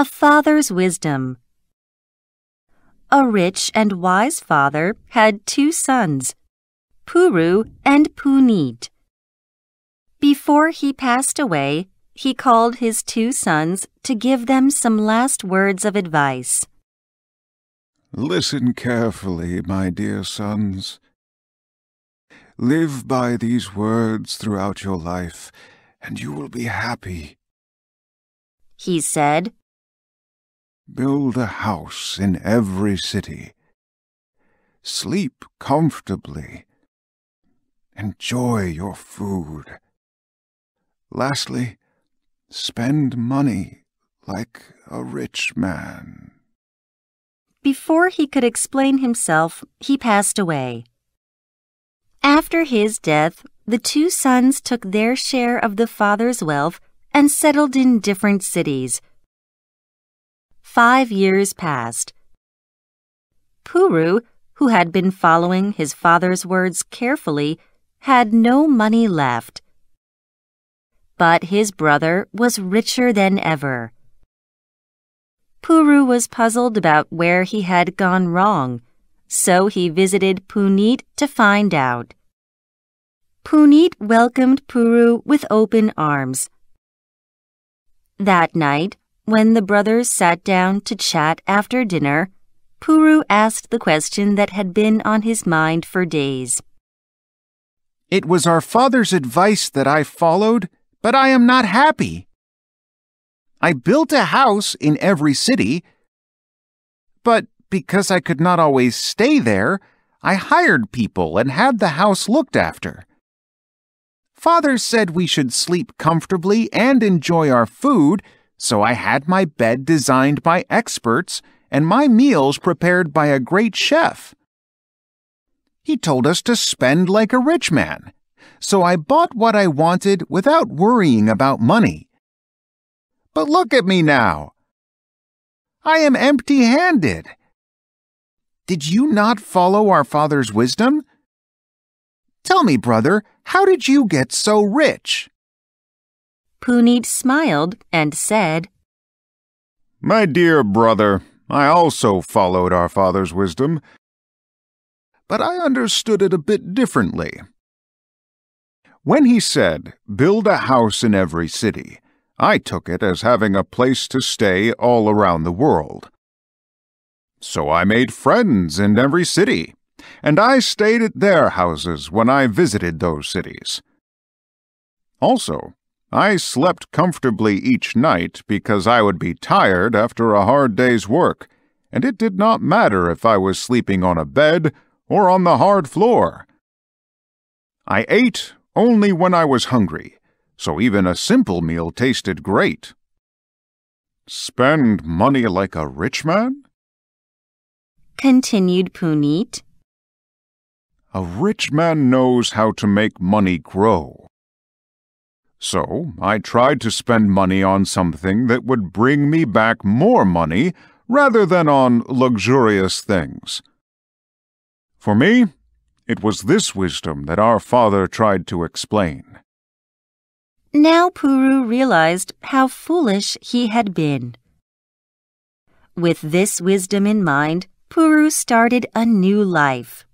A father's wisdom. A rich and wise father had two sons, Puru and Punit. Before he passed away, he called his two sons to give them some last words of advice. Listen carefully, my dear sons. Live by these words throughout your life, and you will be happy. He said, Build a house in every city. Sleep comfortably. Enjoy your food. Lastly, spend money like a rich man. Before he could explain himself, he passed away. After his death, the two sons took their share of the father's wealth and settled in different cities. Five years passed. Puru, who had been following his father's words carefully, had no money left. But his brother was richer than ever. Puru was puzzled about where he had gone wrong, so he visited Puneet to find out. Puneet welcomed Puru with open arms. That night, when the brothers sat down to chat after dinner, Puru asked the question that had been on his mind for days. It was our father's advice that I followed, but I am not happy. I built a house in every city, but because I could not always stay there, I hired people and had the house looked after. Father said we should sleep comfortably and enjoy our food so I had my bed designed by experts and my meals prepared by a great chef. He told us to spend like a rich man, so I bought what I wanted without worrying about money. But look at me now. I am empty handed. Did you not follow our father's wisdom? Tell me, brother, how did you get so rich? Puneet smiled and said, My dear brother, I also followed our father's wisdom, but I understood it a bit differently. When he said, Build a house in every city, I took it as having a place to stay all around the world. So I made friends in every city, and I stayed at their houses when I visited those cities. Also, I slept comfortably each night because I would be tired after a hard day's work, and it did not matter if I was sleeping on a bed or on the hard floor. I ate only when I was hungry, so even a simple meal tasted great. Spend money like a rich man? Continued Puneet. A rich man knows how to make money grow. So I tried to spend money on something that would bring me back more money rather than on luxurious things. For me, it was this wisdom that our father tried to explain. Now Puru realized how foolish he had been. With this wisdom in mind, Puru started a new life.